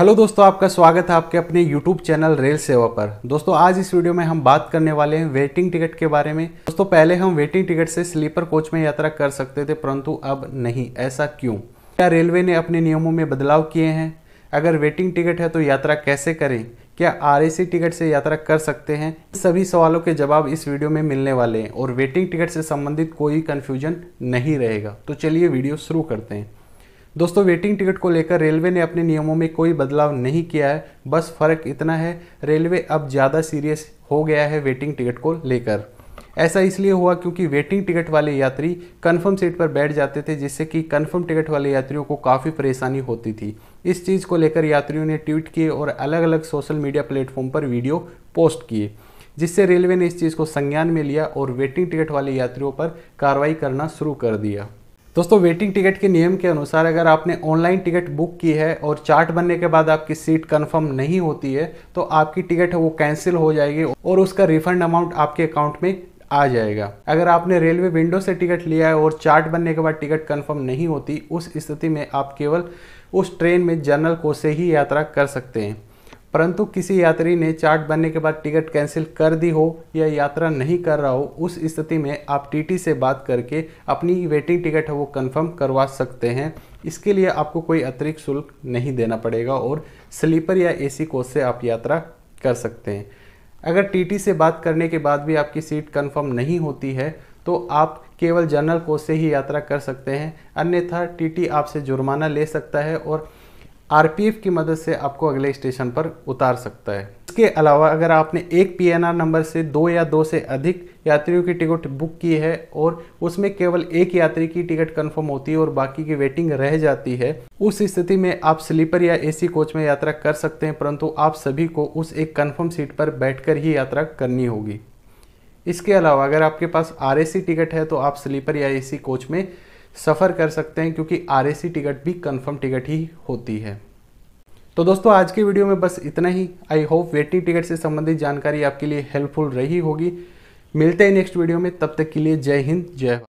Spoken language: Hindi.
हेलो दोस्तों आपका स्वागत है आपके अपने यूट्यूब चैनल रेल सेवा पर दोस्तों आज इस वीडियो में हम बात करने वाले हैं वेटिंग टिकट के बारे में दोस्तों पहले हम वेटिंग टिकट से स्लीपर कोच में यात्रा कर सकते थे परंतु अब नहीं ऐसा क्यों क्या रेलवे ने अपने नियमों में बदलाव किए हैं अगर वेटिंग टिकट है तो यात्रा कैसे करें क्या आर टिकट से यात्रा कर सकते हैं सभी सवालों के जवाब इस वीडियो में मिलने वाले हैं और वेटिंग टिकट से संबंधित कोई कन्फ्यूजन नहीं रहेगा तो चलिए वीडियो शुरू करते हैं दोस्तों वेटिंग टिकट को लेकर रेलवे ने अपने नियमों में कोई बदलाव नहीं किया है बस फर्क इतना है रेलवे अब ज़्यादा सीरियस हो गया है वेटिंग टिकट को लेकर ऐसा इसलिए हुआ क्योंकि वेटिंग टिकट वाले यात्री कन्फर्म सीट पर बैठ जाते थे जिससे कि कन्फर्म टिकट वाले यात्रियों को काफ़ी परेशानी होती थी इस चीज़ को लेकर यात्रियों ने ट्वीट किए और अलग अलग सोशल मीडिया प्लेटफॉर्म पर वीडियो पोस्ट किए जिससे रेलवे ने इस चीज़ को संज्ञान में लिया और वेटिंग टिकट वाले यात्रियों पर कार्रवाई करना शुरू कर दिया दोस्तों वेटिंग टिकट के नियम के अनुसार अगर आपने ऑनलाइन टिकट बुक की है और चार्ट बनने के बाद आपकी सीट कंफर्म नहीं होती है तो आपकी टिकट वो कैंसिल हो जाएगी और उसका रिफंड अमाउंट आपके अकाउंट में आ जाएगा अगर आपने रेलवे विंडो से टिकट लिया है और चार्ट बनने के बाद टिकट कंफर्म नहीं होती उस स्थिति में आप केवल उस ट्रेन में जनरल कोच से ही यात्रा कर सकते हैं परंतु किसी यात्री ने चार्ट बनने के बाद टिकट कैंसिल कर दी हो या यात्रा नहीं कर रहा हो उस स्थिति में आप टीटी से बात करके अपनी वेटिंग टिकट है वो कंफर्म करवा सकते हैं इसके लिए आपको कोई अतिरिक्त शुल्क नहीं देना पड़ेगा और स्लीपर या एसी कोच से आप यात्रा कर सकते हैं अगर टीटी से बात करने के बाद भी आपकी सीट कंफर्म नहीं होती है तो आप केवल जनरल कोच से ही यात्रा कर सकते हैं अन्यथा टीटी आपसे जुर्माना ले सकता है और आरपीएफ की मदद से आपको अगले स्टेशन पर उतार सकता है इसके अलावा अगर आपने एक पीएनआर नंबर से दो या दो से अधिक यात्रियों की टिकट बुक की है और उसमें केवल एक यात्री की टिकट कंफर्म होती है और बाकी की वेटिंग रह जाती है उस स्थिति में आप स्लीपर या एसी कोच में यात्रा कर सकते हैं परंतु आप सभी को उस एक कन्फर्म सीट पर बैठकर ही यात्रा करनी होगी इसके अलावा अगर आपके पास आर टिकट है तो आप स्लीपर या एसी कोच में सफ़र कर सकते हैं क्योंकि आर टिकट भी कन्फर्म टिकट ही होती है तो दोस्तों आज के वीडियो में बस इतना ही आई होप वेटिंग टिकट से संबंधित जानकारी आपके लिए हेल्पफुल रही होगी मिलते हैं नेक्स्ट वीडियो में तब तक के लिए जय हिंद जय